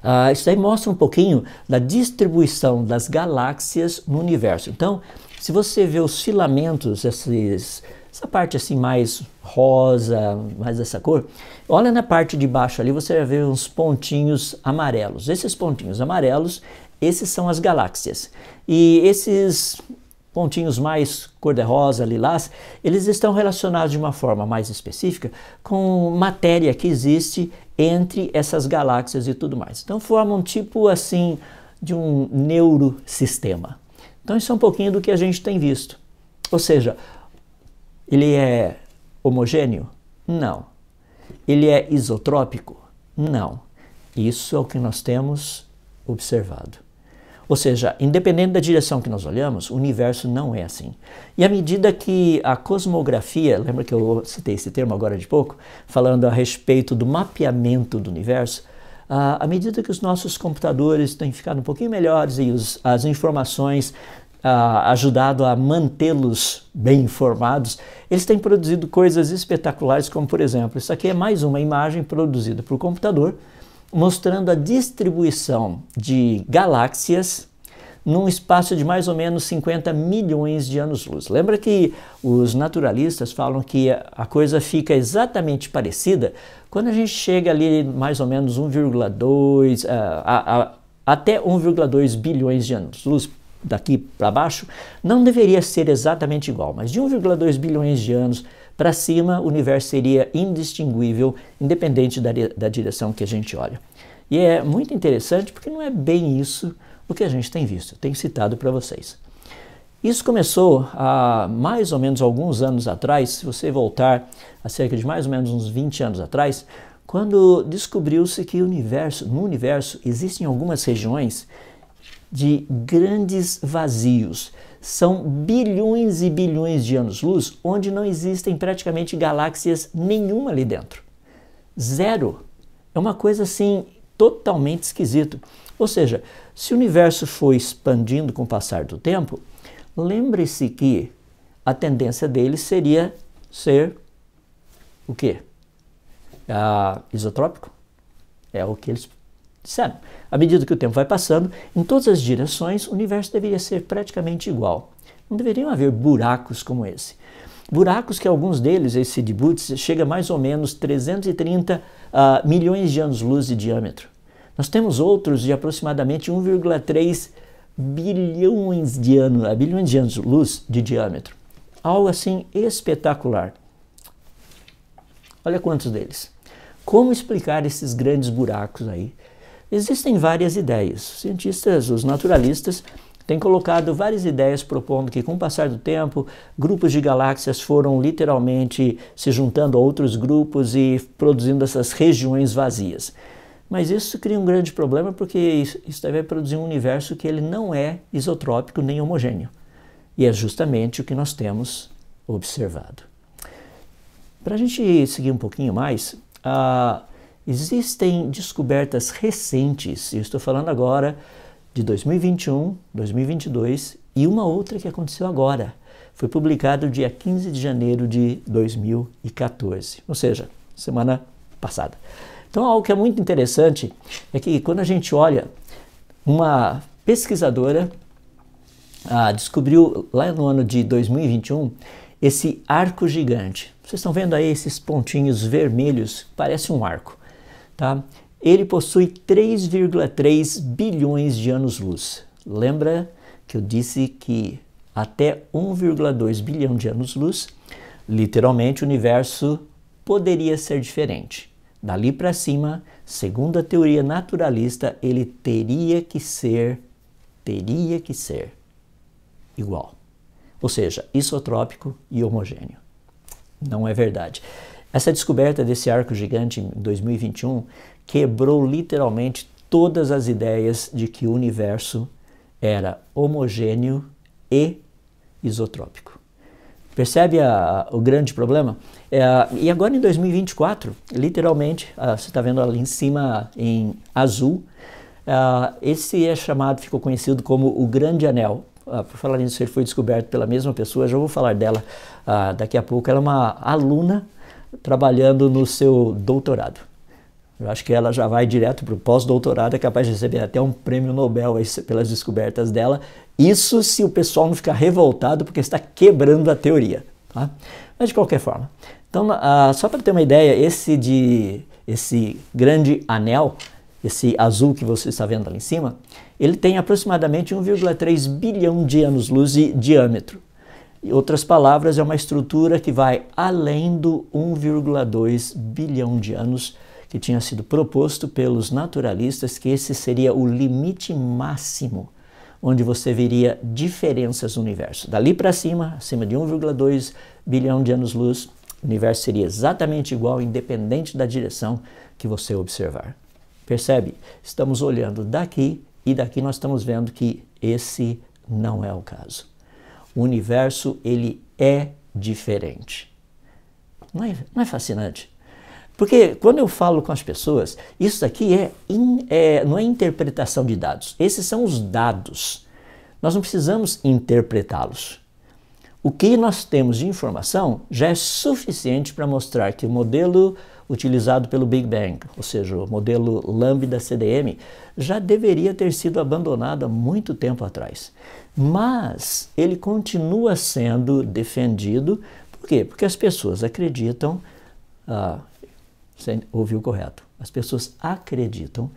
S1: Uh, isso aí mostra um pouquinho da distribuição das galáxias no universo. Então, se você vê os filamentos, esses, essa parte assim mais rosa, mais dessa cor, olha na parte de baixo ali, você vai ver uns pontinhos amarelos. Esses pontinhos amarelos, esses são as galáxias. E esses pontinhos mais cor-de-rosa, lilás, eles estão relacionados de uma forma mais específica com matéria que existe entre essas galáxias e tudo mais. Então forma um tipo assim de um neurosistema. Então isso é um pouquinho do que a gente tem visto. Ou seja, ele é homogêneo? Não. Ele é isotrópico? Não. Isso é o que nós temos observado. Ou seja, independente da direção que nós olhamos, o universo não é assim. E à medida que a cosmografia, lembra que eu citei esse termo agora de pouco, falando a respeito do mapeamento do universo, à medida que os nossos computadores têm ficado um pouquinho melhores e os, as informações ajudado a mantê-los bem informados, eles têm produzido coisas espetaculares, como por exemplo, isso aqui é mais uma imagem produzida por computador mostrando a distribuição de galáxias num espaço de mais ou menos 50 milhões de anos-luz. Lembra que os naturalistas falam que a coisa fica exatamente parecida quando a gente chega ali mais ou menos 1,2 ah, até 1,2 bilhões de anos-luz daqui para baixo, não deveria ser exatamente igual, mas de 1,2 bilhões de anos para cima, o universo seria indistinguível, independente da, da direção que a gente olha. E é muito interessante porque não é bem isso o que a gente tem visto, tenho citado para vocês. Isso começou há mais ou menos alguns anos atrás, se você voltar a cerca de mais ou menos uns 20 anos atrás, quando descobriu-se que universo, no universo existem algumas regiões de grandes vazios, são bilhões e bilhões de anos-luz, onde não existem praticamente galáxias nenhuma ali dentro. Zero. É uma coisa assim totalmente esquisito. Ou seja, se o universo foi expandindo com o passar do tempo, lembre-se que a tendência dele seria ser o quê? Ah, isotrópico? É o que eles certo? à medida que o tempo vai passando, em todas as direções, o universo deveria ser praticamente igual. Não deveriam haver buracos como esse. Buracos que alguns deles, esse de Butz, chega a mais ou menos 330 uh, ah, milhões de anos-luz de diâmetro. Nós temos outros de aproximadamente 1,3 bilhões de anos, ah, bilhões de anos-luz de diâmetro. Algo assim espetacular. Olha quantos deles. Como explicar esses grandes buracos aí? Existem várias ideias. Os cientistas, os naturalistas, têm colocado várias ideias propondo que, com o passar do tempo, grupos de galáxias foram literalmente se juntando a outros grupos e produzindo essas regiões vazias. Mas isso cria um grande problema porque isso deve produzir um universo que ele não é isotrópico nem homogêneo. E é justamente o que nós temos observado. Para a gente seguir um pouquinho mais, uh, Existem descobertas recentes, estou falando agora de 2021, 2022 e uma outra que aconteceu agora. Foi publicado dia 15 de janeiro de 2014, ou seja, semana passada. Então, algo que é muito interessante é que quando a gente olha, uma pesquisadora ah, descobriu lá no ano de 2021 esse arco gigante. Vocês estão vendo aí esses pontinhos vermelhos? Parece um arco tá? ele possui 3,3 bilhões de anos-luz. Lembra que eu disse que até 1,2 bilhão de anos-luz, literalmente o universo poderia ser diferente. Dali para cima, segundo a teoria naturalista, ele teria que ser teria que ser igual. Ou seja, isotrópico e homogêneo. Não é verdade. Essa descoberta desse arco gigante em 2021 quebrou literalmente todas as ideias de que o universo era homogêneo e isotrópico. Percebe a, a, o grande problema? É, e agora em 2024, literalmente, uh, você está vendo ali em cima em azul, uh, esse é chamado, ficou conhecido como o Grande Anel. Uh, por falar nisso, ele foi descoberto pela mesma pessoa, já vou falar dela daqui a pouco. Ela é uma aluna trabalhando no seu doutorado. Eu acho que ela já vai direto para o pós-doutorado, é capaz de receber até um prêmio Nobel pelas descobertas dela. Isso se o pessoal não ficar revoltado porque está quebrando a teoria. Tá? Mas de qualquer forma. Então, só para ter uma ideia, esse, de, esse grande anel, esse azul que você está vendo lá em cima, ele tem aproximadamente 1,3 bilhão de anos-luz de diâmetro. Em outras palavras, é uma estrutura que vai além do 1,2 bilhão de anos que tinha sido proposto pelos naturalistas, que esse seria o limite máximo onde você veria diferenças no universo. Dali para cima, acima de 1,2 bilhão de anos-luz, o universo seria exatamente igual, independente da direção que você observar. Percebe? Estamos olhando daqui e daqui nós estamos vendo que esse não é o caso o universo ele é diferente. Não é, não é fascinante? Porque quando eu falo com as pessoas, isso aqui é, in, é, não é interpretação de dados. Esses são os dados. Nós não precisamos interpretá-los. O que nós temos de informação já é suficiente para mostrar que o modelo utilizado pelo Big Bang, ou seja, o modelo Lambda CDM, já deveria ter sido abandonado há muito tempo atrás. Mas ele continua sendo defendido, por quê? Porque as pessoas acreditam, ah, você ouviu correto, as pessoas acreditam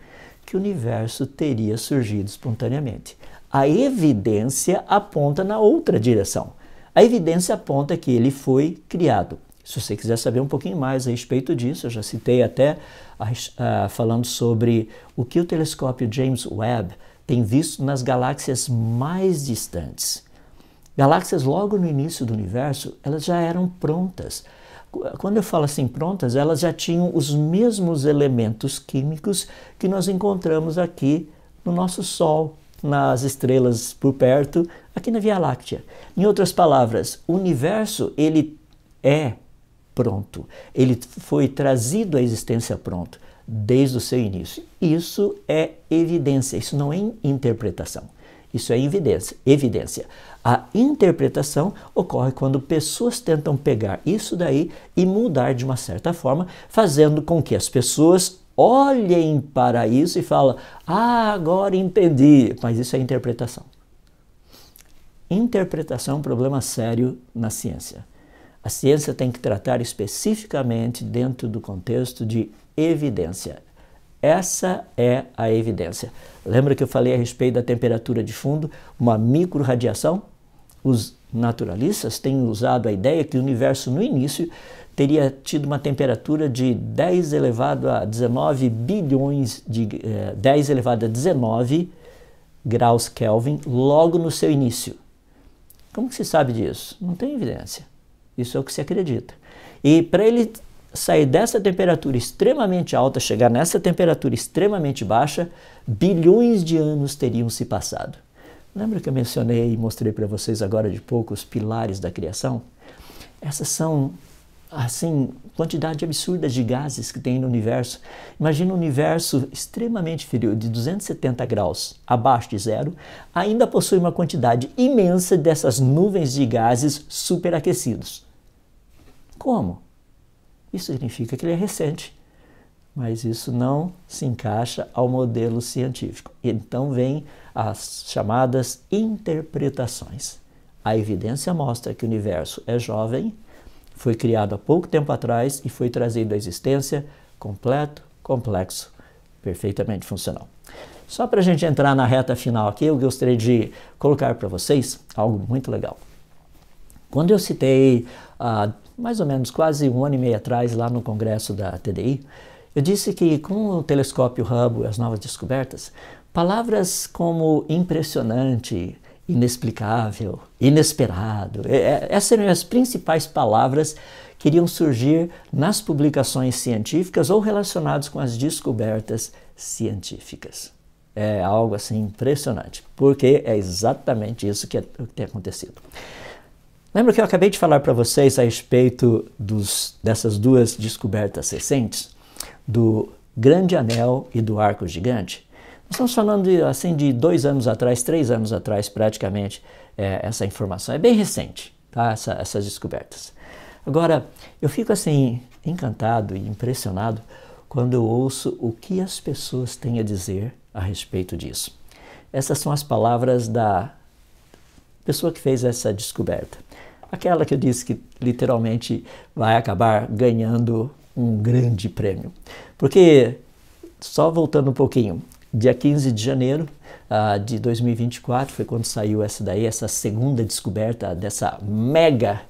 S1: que o universo teria surgido espontaneamente. A evidência aponta na outra direção. A evidência aponta que ele foi criado. Se você quiser saber um pouquinho mais a respeito disso, eu já citei até uh, falando sobre o que o telescópio James Webb tem visto nas galáxias mais distantes. Galáxias logo no início do universo, elas já eram prontas. Quando eu falo assim prontas, elas já tinham os mesmos elementos químicos que nós encontramos aqui no nosso Sol, nas estrelas por perto, aqui na Via Láctea. Em outras palavras, o universo ele é pronto. Ele foi trazido à existência pronto desde o seu início. Isso é evidência, isso não é interpretação. Isso é evidência, evidência. A interpretação ocorre quando pessoas tentam pegar isso daí e mudar de uma certa forma, fazendo com que as pessoas olhem para isso e falem: Ah, agora entendi. Mas isso é interpretação. Interpretação é um problema sério na ciência. A ciência tem que tratar especificamente dentro do contexto de evidência. Essa é a evidência. Lembra que eu falei a respeito da temperatura de fundo, uma microradiação? Os naturalistas têm usado a ideia que o universo no início teria tido uma temperatura de 10 elevado a 19 bilhões de eh, 10 elevado a 19 graus Kelvin logo no seu início. Como que se sabe disso? Não tem evidência. Isso é o que se acredita. E para ele sair dessa temperatura extremamente alta, chegar nessa temperatura extremamente baixa, bilhões de anos teriam se passado. Lembra que eu mencionei e mostrei para vocês agora de pouco os pilares da criação? Essas são assim, quantidade absurda de gases que tem no universo. Imagina um universo extremamente frio, de 270 graus abaixo de zero, ainda possui uma quantidade imensa dessas nuvens de gases superaquecidos. Como? Isso significa que ele é recente, mas isso não se encaixa ao modelo científico. Então vem as chamadas interpretações. A evidência mostra que o universo é jovem, foi criado há pouco tempo atrás e foi trazido à existência completo, complexo, perfeitamente funcional. Só para a gente entrar na reta final aqui, eu gostaria de colocar para vocês algo muito legal. Quando eu citei a ah, mais ou menos quase um ano e meio atrás, lá no congresso da TDI, eu disse que com o telescópio Hubble e as novas descobertas, palavras como impressionante, inexplicável, inesperado, é, é, essas seriam as principais palavras que iriam surgir nas publicações científicas ou relacionadas com as descobertas científicas. É algo assim impressionante, porque é exatamente isso que, é, que tem acontecido. Lembra que eu acabei de falar para vocês a respeito dos, dessas duas descobertas recentes, do Grande Anel e do Arco Gigante? Nós estamos falando de, assim de dois anos atrás, três anos atrás praticamente, é, essa informação. É bem recente, tá? Essa, essas descobertas. Agora, eu fico assim encantado e impressionado quando eu ouço o que as pessoas têm a dizer a respeito disso. Essas são as palavras da pessoa que fez essa descoberta aquela que eu disse que literalmente vai acabar ganhando um grande prêmio. Porque, só voltando um pouquinho, dia 15 de janeiro uh, de 2024 foi quando saiu essa daí, essa segunda descoberta dessa mega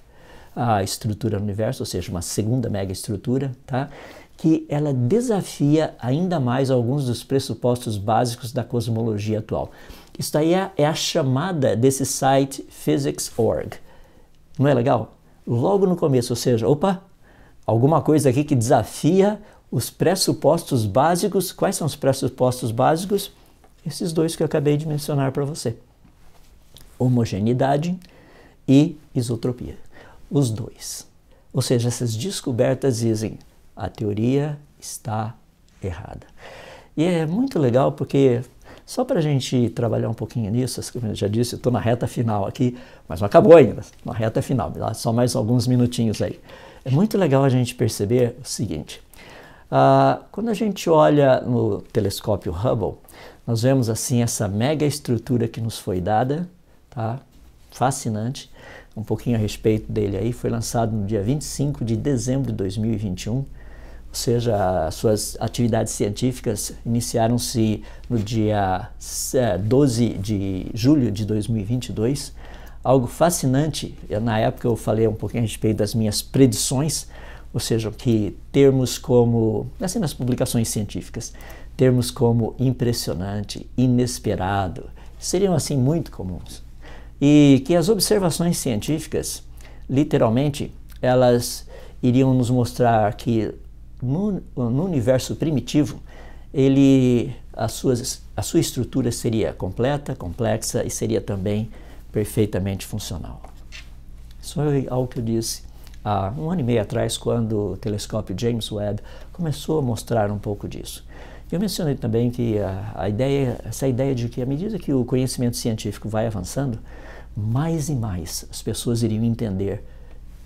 S1: uh, estrutura no universo, ou seja, uma segunda mega estrutura, tá? que ela desafia ainda mais alguns dos pressupostos básicos da cosmologia atual. Isso daí é, é a chamada desse site physics.org. Não é legal? Logo no começo, ou seja, opa, alguma coisa aqui que desafia os pressupostos básicos. Quais são os pressupostos básicos? Esses dois que eu acabei de mencionar para você: homogeneidade e isotropia. Os dois. Ou seja, essas descobertas dizem a teoria está errada. E é muito legal porque só para a gente trabalhar um pouquinho nisso, como eu já disse, eu estou na reta final aqui, mas não acabou ainda, na reta final, só mais alguns minutinhos aí. É muito legal a gente perceber o seguinte, uh, quando a gente olha no telescópio Hubble, nós vemos assim essa mega estrutura que nos foi dada, tá? fascinante, um pouquinho a respeito dele aí, foi lançado no dia 25 de dezembro de 2021, ou seja, as suas atividades científicas iniciaram-se no dia 12 eh, de julho de 2022. Algo fascinante, eu, na época eu falei um pouquinho a respeito das minhas predições, ou seja, que termos como, assim nas publicações científicas, termos como impressionante, inesperado, seriam assim muito comuns. E que as observações científicas, literalmente, elas iriam nos mostrar que no, no universo primitivo, ele, as suas, a sua estrutura seria completa, complexa e seria também perfeitamente funcional. Isso é algo que eu disse há um ano e meio atrás, quando o telescópio James Webb começou a mostrar um pouco disso. Eu mencionei também que a, a ideia, essa ideia de que à medida que o conhecimento científico vai avançando, mais e mais as pessoas iriam entender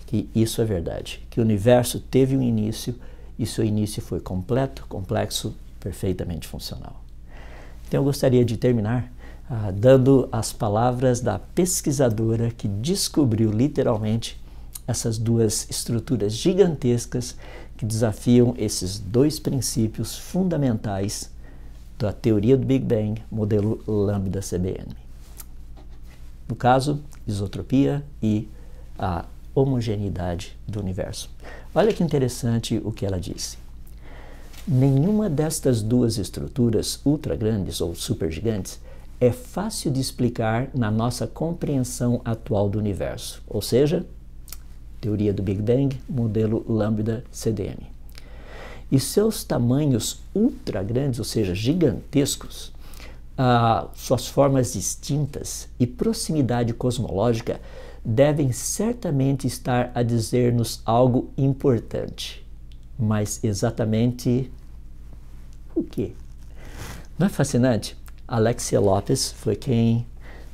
S1: que isso é verdade, que o universo teve um início e seu início foi completo, complexo, perfeitamente funcional. Então eu gostaria de terminar ah, dando as palavras da pesquisadora que descobriu literalmente essas duas estruturas gigantescas que desafiam esses dois princípios fundamentais da teoria do Big Bang, modelo lambda CBN. No caso, isotropia e a homogeneidade do universo. Olha que interessante o que ela disse. Nenhuma destas duas estruturas ultra grandes ou supergigantes é fácil de explicar na nossa compreensão atual do universo, ou seja, teoria do Big Bang, modelo lambda CDM. E seus tamanhos ultra grandes, ou seja, gigantescos, ah, suas formas distintas e proximidade cosmológica devem certamente estar a dizer-nos algo importante. Mas exatamente o quê? Não é fascinante? Alexia Lopes foi quem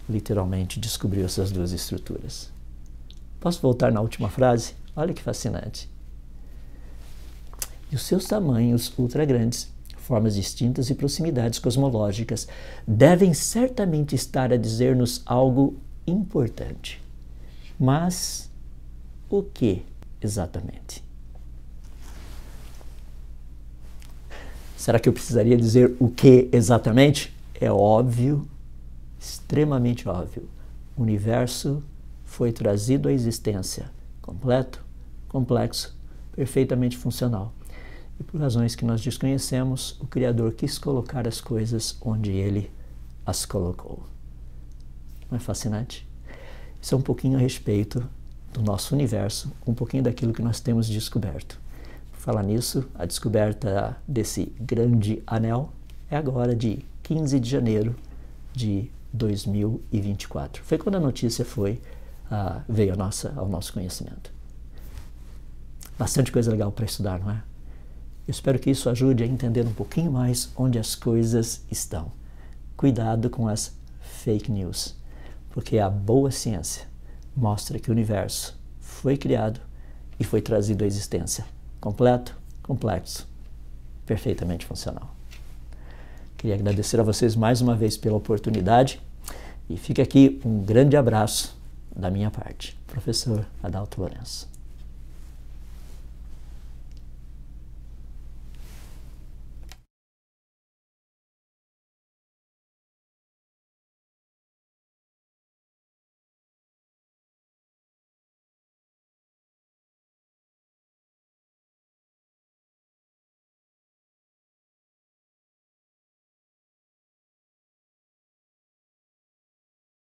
S1: literalmente descobriu essas duas estruturas. Posso voltar na última frase? Olha que fascinante. E os seus tamanhos ultra grandes, formas distintas e proximidades cosmológicas devem certamente estar a dizer-nos algo importante. Mas o que exatamente? Será que eu precisaria dizer o que exatamente? É óbvio, extremamente óbvio. O universo foi trazido à existência completo, complexo, perfeitamente funcional. E por razões que nós desconhecemos, o Criador quis colocar as coisas onde ele as colocou. Não é fascinante? Isso é um pouquinho a respeito do nosso universo, um pouquinho daquilo que nós temos descoberto. Falar nisso, a descoberta desse grande anel é agora de 15 de janeiro de 2024. Foi quando a notícia foi uh, veio nossa, ao nosso conhecimento. Bastante coisa legal para estudar, não é? Eu espero que isso ajude a entender um pouquinho mais onde as coisas estão. Cuidado com as fake news porque a boa ciência mostra que o universo foi criado e foi trazido à existência. Completo, complexo, perfeitamente funcional. Queria agradecer a vocês mais uma vez pela oportunidade e fica aqui um grande abraço da minha parte, professor Adalto Lourenço.